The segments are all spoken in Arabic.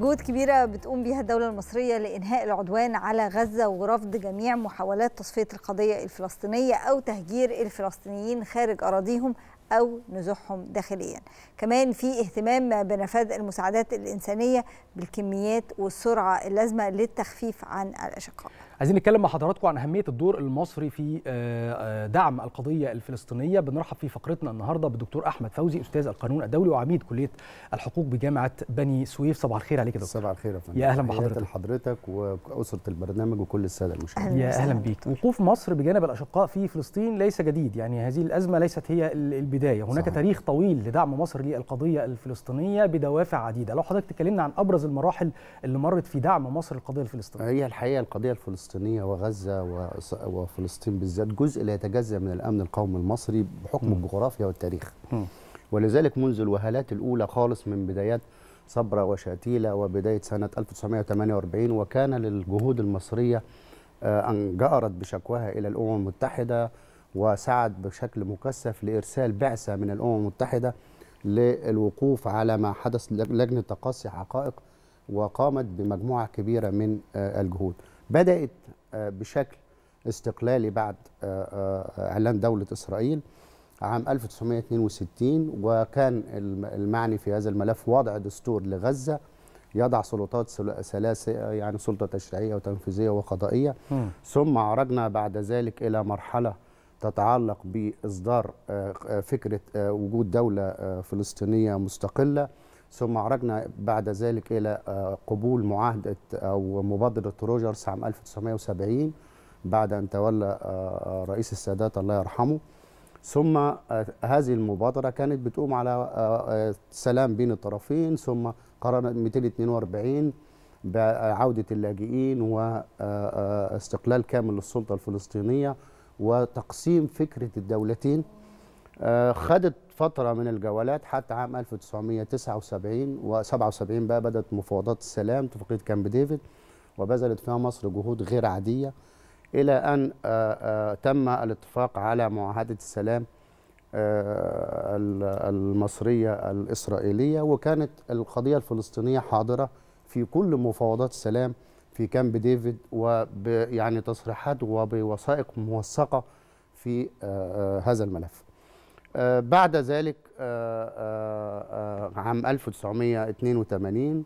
جهود كبيرة بتقوم بها الدولة المصرية لإنهاء العدوان على غزة ورفض جميع محاولات تصفية القضية الفلسطينية أو تهجير الفلسطينيين خارج أراضيهم أو نزوحهم داخليا كمان في اهتمام بنفاذ المساعدات الإنسانية بالكميات والسرعة اللازمة للتخفيف عن الأشقاء عايزين نتكلم مع حضراتكم عن اهميه الدور المصري في آه، آه، دعم القضيه الفلسطينيه بنرحب في فقرتنا النهارده بالدكتور احمد فوزي استاذ القانون الدولي وعميد كليه الحقوق بجامعه بني سويف صباح الخير عليك يا دكتور صباح الخير يا اهلا بحضرتك حضرتك واسره البرنامج وكل الساده المشاهدين يا اهلا بيك وقوف مصر بجانب الاشقاء في فلسطين ليس جديد يعني هذه الازمه ليست هي البدايه هناك صحيح. تاريخ طويل لدعم مصر للقضيه الفلسطينيه بدوافع عديده لو حضرتك تكلمنا عن ابرز المراحل اللي مرت في دعم مصر للقضيه الفلسطينيه هي الحقيقه القضيه الفلسطينيه الفلسطينيه وغزه وفلسطين بالذات جزء لا يتجزا من الامن القومي المصري بحكم الجغرافيا والتاريخ ولذلك منذ الوهلات الاولى خالص من بدايات صبرة وشاتيلة وبداية سنة 1948 وكان للجهود المصرية آه، أن جأرت بشكواها إلى الأمم المتحدة وسعت بشكل مكثف لإرسال بعثة من الأمم المتحدة للوقوف على ما حدث لجنة تقصي حقائق وقامت بمجموعة كبيرة من آه، الجهود بدات آه، بشكل استقلالي بعد آه، آه، اعلان دوله اسرائيل عام 1962 وكان المعني في هذا الملف وضع دستور لغزه يضع سلطات ثلاثه يعني سلطه تشريعيه وتنفيذيه وقضائيه م. ثم عرجنا بعد ذلك الى مرحله تتعلق باصدار فكره وجود دوله فلسطينيه مستقله ثم عرجنا بعد ذلك إلى آه، قبول معاهدة أو آه، مبادرة روجرز عام 1970 بعد أن تولى آه، رئيس السادات الله يرحمه ثم هذه المبادرة كانت بتقوم على سلام بين الطرفين ثم قرار 242 بعودة اللاجئين واستقلال كامل للسلطة الفلسطينية وتقسيم فكرة الدولتين خدت فترة من الجولات حتى عام 1979 و77 بقى بدأت مفاوضات السلام اتفاقية كامب ديفيد وبذلت فيها مصر جهود غير عادية إلى أن آه، آه، تم الاتفاق على معاهدة السلام آه، المصرية الإسرائيلية وكانت القضية الفلسطينية حاضرة في كل مفاوضات السلام في كامب ديفيد ويعني تصريحات وبوثائق موثقة في هذا الملف آه، بعد ذلك آه، آه، عام 1982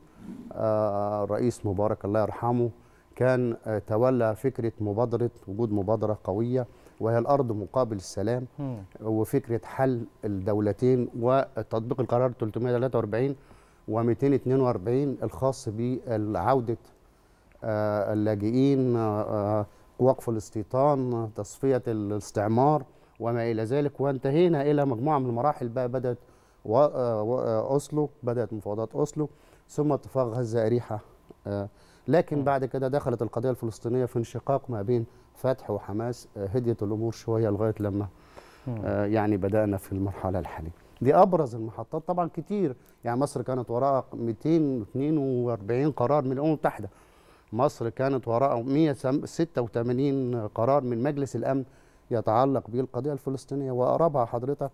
الرئيس مبارك الله يرحمه كان تولى فكرة مبادرة وجود مبادرة قوية وهي الأرض مقابل السلام وفكرة حل الدولتين وتطبيق القرار 343 و242 الخاص بعودة اللاجئين وقف الاستيطان تصفية الاستعمار وما إلى ذلك وانتهينا إلى مجموعة من المراحل بقى بدأت آه، آه، أوسلو بدأت مفاوضات أوسلو ثم اتفاق غزة أريحة آه، لكن بعد كده دخلت القضية الفلسطينية في انشقاق ما بين فتح وحماس هديت الأمور شوية لغاية لما يعني بدأنا في المرحلة الحالية دي أبرز المحطات طبعا كتير يعني مصر كانت وراء 242 قرار من الأمم المتحدة مصر كانت وراء 186 قرار من مجلس الأمن يتعلق به القضية الفلسطينية وأرابها حضرتك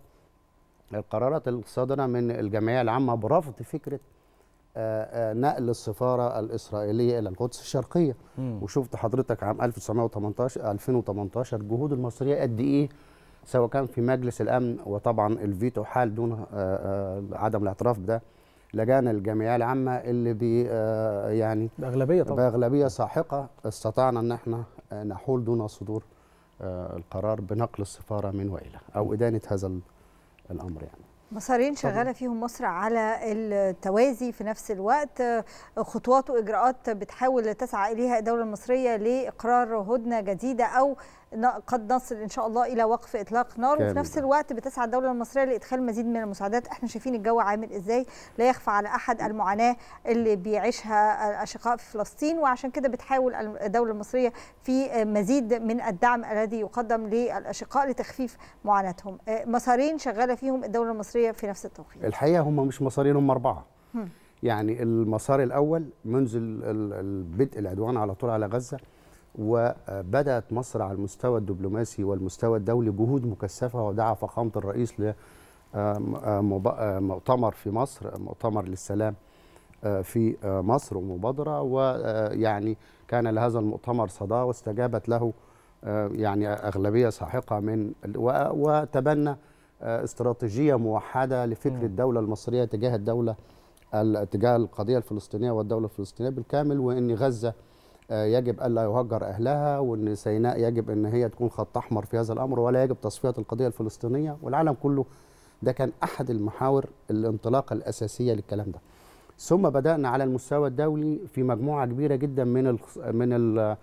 القرارات الصادرة من الجمعية العامة برفض فكرة آه، آه، نقل السفارة الإسرائيلية إلى القدس الشرقية م. وشفت حضرتك عام 1918 2018 الجهود المصرية قد إيه سواء كان في مجلس الأمن وطبعا الفيتو حال دون آه، عدم الاعتراف بده لجانا الجمعيه العامه اللي بي يعني باغلبيه طبعا باغلبيه ساحقه استطعنا ان احنا نحول دون صدور آه، القرار بنقل السفاره من والى او ادانه هذا الامر يعني مسارين شغالة فيهم مصر على التوازي في نفس الوقت آه، خطوات وإجراءات بتحاول تسعى إليها الدولة المصرية لإقرار هدنة جديدة أو قد نصل ان شاء الله الى وقف اطلاق نار وفي نفس الوقت بتسعى الدوله المصريه لادخال مزيد من المساعدات احنا شايفين الجو عامل ازاي لا يخفى على احد المعاناه اللي بيعيشها الاشقاء في فلسطين وعشان كده بتحاول الدوله المصريه في مزيد من الدعم الذي يقدم للاشقاء لتخفيف معاناتهم آه، مسارين شغاله فيهم الدوله المصريه في نفس التوقيت الحقيقه هم مش مسارين هم اربعه هم. يعني المسار الاول منذ البدء العدوان على طول على غزه وبدأت مصر على المستوى الدبلوماسي والمستوى الدولي جهود مكثفة ودعا فخامة الرئيس لمؤتمر في مصر مؤتمر للسلام آه، في آه، مصر ومبادرة ويعني آه، كان لهذا المؤتمر صدى واستجابت له يعني أغلبية ساحقة من وتبنى استراتيجية موحدة لفكر الدولة المصرية تجاه الدولة تجاه القضية الفلسطينية والدولة الفلسطينية بالكامل وإن غزة آه، يجب الا يهجر اهلها وان سيناء يجب ان هي تكون خط احمر في هذا الامر ولا يجب تصفيه القضيه الفلسطينيه والعالم كله ده كان احد المحاور الانطلاقه الاساسيه للكلام ده ثم بدانا على المستوى الدولي في مجموعه كبيره جدا من الـ من الـ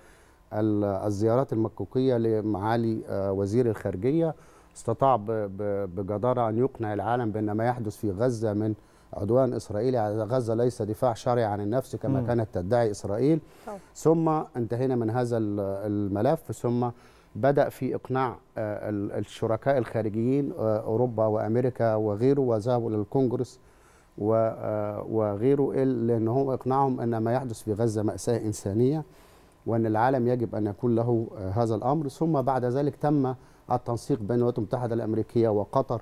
الزيارات المكوكيه لمعالي آه، وزير الخارجيه استطاع بجداره ان يقنع العالم بان ما يحدث في غزه من عدوان إسرائيلي على غزة ليس دفاع شرعي عن النفس كما م. كانت تدعي إسرائيل أوه. ثم انتهينا من هذا الملف ثم بدأ في إقناع آه، الشركاء الخارجيين آه، أوروبا وأمريكا وغيره وذهبوا للكونجرس آه، وغيره لأن هو إقناعهم أن ما يحدث في غزة مأساة إنسانية وأن العالم يجب أن يكون له هذا الأمر ثم بعد ذلك تم التنسيق بين الولايات المتحدة الأمريكية وقطر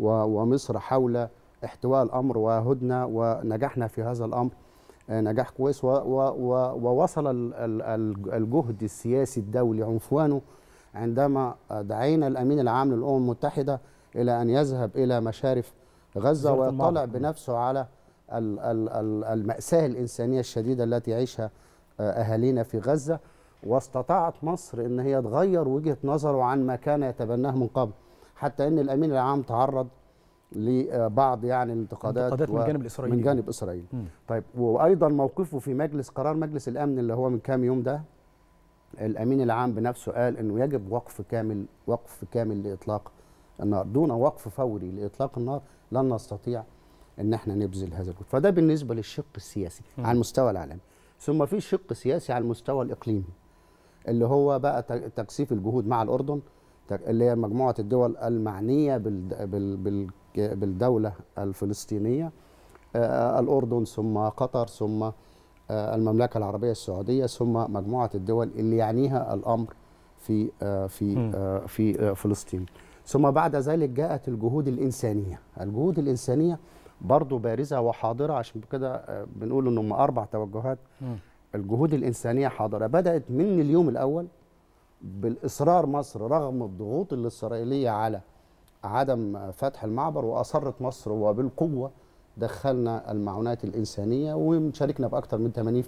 ومصر حول احتواء الامر وهدنه ونجحنا في هذا الامر آه، نجاح كويس ووصل الجهد السياسي الدولي عنفوانه عندما دعينا الامين العام للامم المتحده الى ان يذهب الى مشارف غزه ويطلع بنفسه على الماساه الانسانيه الشديده التي يعيشها آه، اهالينا في غزه واستطاعت مصر ان هي تغير وجهه نظره عن ما كان يتبناه من قبل حتى ان الامين العام تعرض لبعض يعني الانتقادات انتقادات و... من جانب اسرائيل من جانب اسرائيل مم. طيب وايضا موقفه في مجلس قرار مجلس الامن اللي هو من كام يوم ده الامين العام بنفسه قال انه يجب وقف كامل وقف كامل لاطلاق النار دون وقف فوري لاطلاق النار لن نستطيع ان احنا نبذل هذا الجهد فده بالنسبه للشق السياسي مم. على المستوى العالمي ثم في شق سياسي على المستوى الاقليمي اللي هو بقى تكثيف الجهود مع الاردن اللي هي مجموعه الدول المعنيه بالدوله الفلسطينيه آه، آه، الاردن ثم قطر ثم آه، المملكه العربيه السعوديه ثم مجموعه الدول اللي يعنيها الامر في في في فلسطين ثم بعد ذلك جاءت الجهود الانسانيه الجهود الانسانيه برضه بارزه وحاضره عشان كده بنقول ان هم اربع توجهات الجهود الانسانيه حاضره بدات من اليوم الاول بالاصرار مصر رغم الضغوط الاسرائيليه على عدم فتح المعبر واصرت مصر وبالقوه دخلنا المعونات الانسانيه وشاركنا باكثر من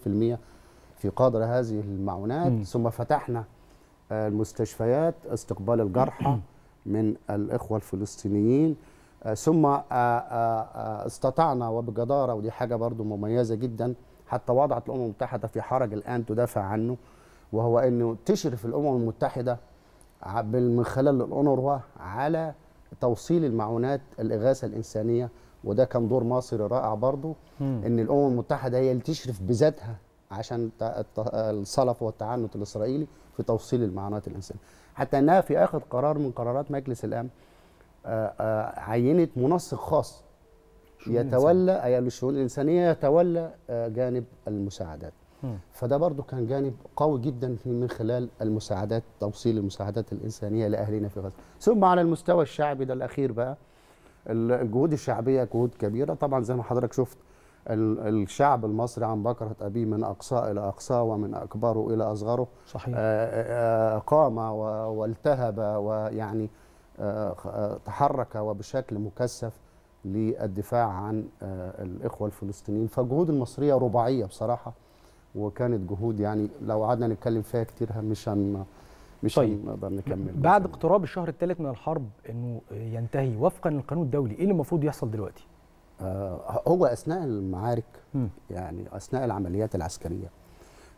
80% في قدر هذه المعونات م. ثم فتحنا المستشفيات استقبال الجرحى من الاخوه الفلسطينيين ثم آه، آه، آه، استطعنا وبجداره ودي حاجه برضو مميزه جدا حتى وضعت الامم المتحده في حرج الان تدافع عنه وهو انه تشرف الامم المتحده من خلال الأونروا على توصيل المعونات الإغاثة الإنسانية وده كان دور مصري رائع برضو م. إن الأمم المتحدة هي اللي تشرف بذاتها عشان الصلف والتعنت الإسرائيلي في توصيل المعونات الإنسانية حتى إنها في آخر قرار من قرارات مجلس الأمن آه، آه، عينت منسق خاص يتولى الشؤون الإنسانية يتولى آه، جانب المساعدات فده برضو كان جانب قوي جدا من خلال المساعدات توصيل المساعدات الإنسانية لأهلنا في غزة ثم على المستوى الشعبي ده الأخير بقى الجهود الشعبية جهود كبيرة طبعا زي ما حضرتك شفت الشعب المصري عن بكرة أبيه من أقصى إلى أقصى ومن أكبره إلى أصغره صحيح. آه، آه، آه، قام والتهب ويعني تحرك وبشكل مكثف للدفاع عن الإخوة الفلسطينيين فالجهود المصرية رباعية بصراحة وكانت جهود يعني لو قعدنا نتكلم فيها كتير مش هن مش طيب. هنقدر نكمل بعد اقتراب الشهر الثالث من الحرب انه ينتهي وفقا للقانون الدولي ايه اللي المفروض يحصل دلوقتي؟ آه هو اثناء المعارك م. يعني اثناء العمليات العسكريه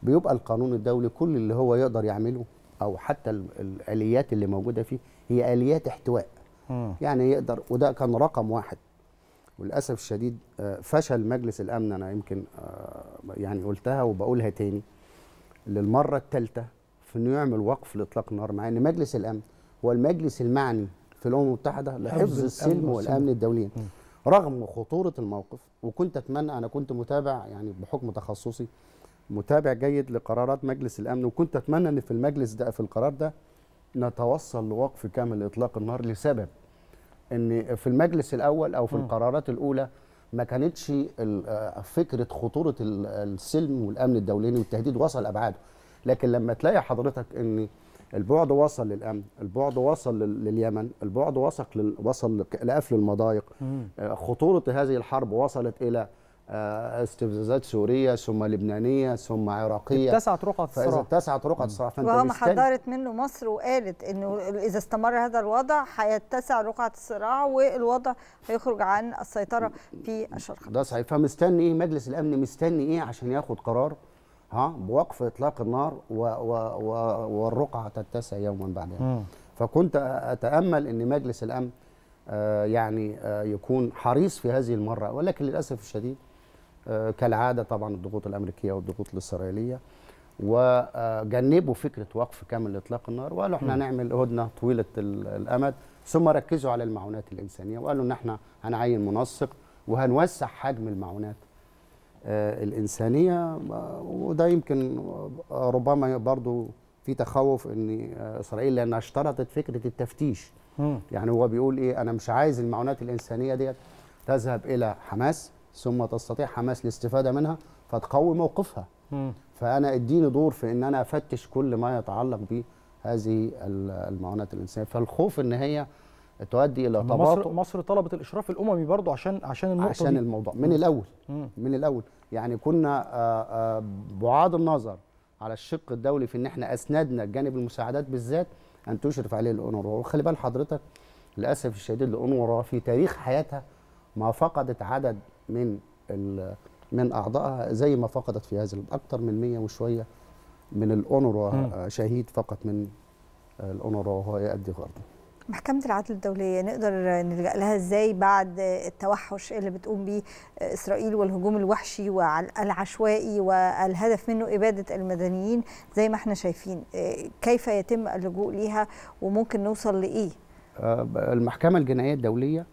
بيبقى القانون الدولي كل اللي هو يقدر يعمله او حتى الاليات اللي موجوده فيه هي اليات احتواء م. يعني يقدر وده كان رقم واحد وللاسف الشديد آه، فشل مجلس الامن انا يمكن آه، يعني قلتها وبقولها تاني للمره الثالثه في انه يعمل وقف لاطلاق النار مع ان مجلس الامن هو المجلس المعني في الامم المتحده لحفظ السلم والامن الدولي رغم خطوره الموقف وكنت اتمنى انا كنت متابع يعني بحكم تخصصي متابع جيد لقرارات مجلس الامن وكنت اتمنى ان في المجلس ده في القرار ده نتوصل لوقف كامل لاطلاق النار لسبب ان في المجلس الاول او في م. القرارات الاولى ما كانتش آه، فكره خطوره السلم والامن الدولي والتهديد وصل ابعاده لكن لما تلاقي حضرتك ان البعد وصل للامن البعد وصل لليمن البعد وصل وصل لقفل المضايق آه، خطوره هذه الحرب وصلت الى آه، استفزازات سوريه ثم لبنانيه ثم عراقيه اتسعت رقعه الصراع اتسعت رقعه الصراع فانت وهم حذرت منه مصر وقالت انه اذا استمر هذا الوضع هيتسع رقعه الصراع والوضع هيخرج عن السيطره في الشرق ده صحيح فمستني ايه مجلس الامن مستني ايه عشان ياخد قرار ها بوقف اطلاق النار و و و والرقعه تتسع يوما بعد يوم فكنت اتامل ان مجلس الامن آه، يعني آه، يكون حريص في هذه المره ولكن للاسف الشديد كالعاده طبعا الضغوط الامريكيه والضغوط الاسرائيليه وجنبوا فكره وقف كامل اطلاق النار وقالوا احنا هنعمل هدنه طويله الامد ثم ركزوا على المعونات الانسانيه وقالوا ان احنا هنعين منسق وهنوسع حجم المعونات آه، الانسانيه آه، وده يمكن آه، ربما برضو في تخوف ان اسرائيل لانها اشترطت فكره التفتيش يعني هو بيقول ايه انا مش عايز المعونات الانسانيه ديت تذهب الى حماس ثم تستطيع حماس الاستفاده منها فتقوي موقفها م. فانا اديني دور في ان انا افتش كل ما يتعلق بهذه المعونات الانسانيه فالخوف ان هي تؤدي الى تباطؤ مصر مصر طلبت الاشراف الاممي برضه عشان عشان النقطه عشان دي. الموضوع من الاول م. من الاول يعني كنا بعاد النظر على الشق الدولي في ان احنا اسندنا جانب المساعدات بالذات ان تشرف عليه الاونروا وخلي بال حضرتك للاسف الشديد الاونروا في تاريخ حياتها ما فقدت عدد من من اعضائها زي ما فقدت في هذا اكثر من 100 وشويه من الاونروا آه، شهيد فقط من الاونروا وهو يؤدي غرضه محكمة العدل الدولية نقدر نلجأ لها ازاي بعد التوحش اللي بتقوم به إسرائيل والهجوم الوحشي والعشوائي والهدف منه إبادة المدنيين زي ما احنا شايفين آه، كيف يتم اللجوء ليها وممكن نوصل لإيه؟ آه، المحكمة الجنائية الدولية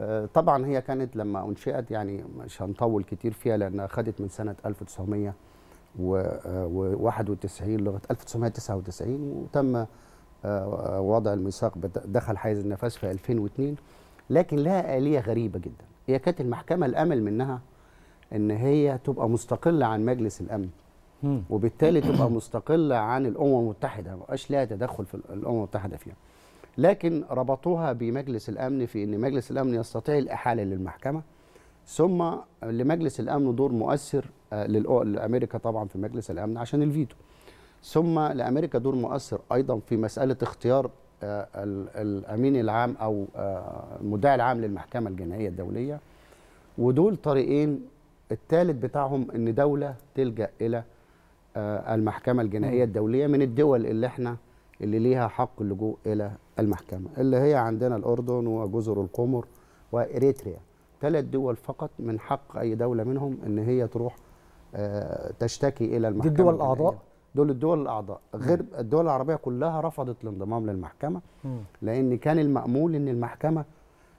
آه، طبعا هي كانت لما انشئت يعني مش هنطول كتير فيها لانها خدت من سنه 1991 آه، لغايه 1999 وتم آه، وضع الميثاق دخل حيز النفاذ في 2002 لكن لها آلية غريبة جدا هي كانت المحكمة الأمل منها إن هي تبقى مستقلة عن مجلس الأمن وبالتالي تبقى مستقلة عن الأمم المتحدة ما لها تدخل في الأمم المتحدة فيها لكن ربطوها بمجلس الامن في ان مجلس الامن يستطيع الاحاله للمحكمه ثم لمجلس الامن دور مؤثر آه، لامريكا طبعا في مجلس الامن عشان الفيتو ثم لامريكا دور مؤثر ايضا في مساله اختيار آه، الامين العام او آه، المدعي العام للمحكمه الجنائيه الدوليه ودول طريقين الثالث بتاعهم ان دوله تلجا الى المحكمه الجنائيه الدوليه من الدول اللي احنا اللي ليها حق اللجوء إلى المحكمة اللي هي عندنا الأردن وجزر القمر وإريتريا ثلاث دول فقط من حق أي دولة منهم إن هي تروح آه، تشتكي إلى المحكمة دي الدول الأعضاء؟ دول الدول الأعضاء غير الدول العربية كلها رفضت الانضمام للمحكمة لأن كان المأمول إن المحكمة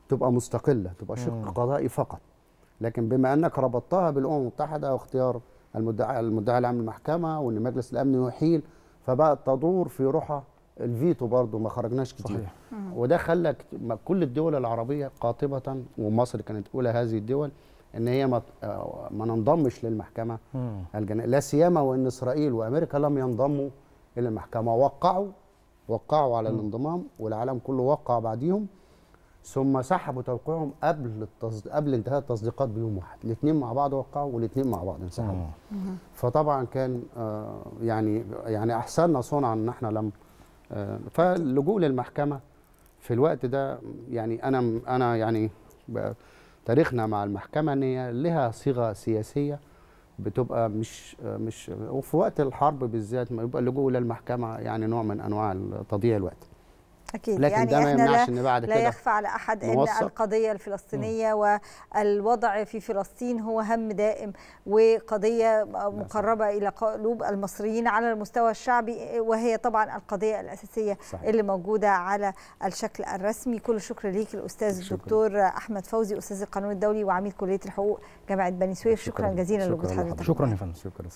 تبقى مستقلة تبقى شق قضائي فقط لكن بما أنك ربطتها بالأمم المتحدة واختيار المدعي المدعي العام للمحكمة وان مجلس الامن يحيل فبقت تدور في روحها الفيتو برضه ما خرجناش كتير صحيح. وده خلى كل الدول العربيه قاطبه ومصر كانت اولى هذه الدول ان هي ما آه، ما ننضمش للمحكمه الجنائيه لا سيما وان اسرائيل وامريكا لم ينضموا الى المحكمه وقعوا وقعوا على الانضمام والعالم كله وقع بعديهم ثم سحبوا توقيعهم قبل التصد... قبل انتهاء التصديقات بيوم واحد الاثنين مع بعض وقعوا والاثنين مع بعض انسحبوا فطبعا كان آه، يعني يعني احسننا صنعا ان احنا لم آه، فاللجوء للمحكمه في الوقت ده يعني انا انا يعني تاريخنا مع المحكمه ان هي لها صيغه سياسيه بتبقى مش مش وفي وقت الحرب بالذات ما يبقى اللجوء للمحكمه يعني نوع من انواع تضييع الوقت أكيد لكن يعني ده ما يمنعش ان بعد كده لا يخفى على احد ان القضيه الفلسطينيه م. والوضع في فلسطين هو هم دائم وقضيه مقربه الى قلوب المصريين على المستوى الشعبي وهي طبعا القضيه الاساسيه صحيح. اللي موجوده على الشكل الرسمي كل شكر ليك الاستاذ شكرا. الدكتور احمد فوزي استاذ القانون الدولي وعميد كليه الحقوق جامعه بني سويف شكرا, شكرا جزيلا لوجود حضرتك شكرا يا فندم شكرا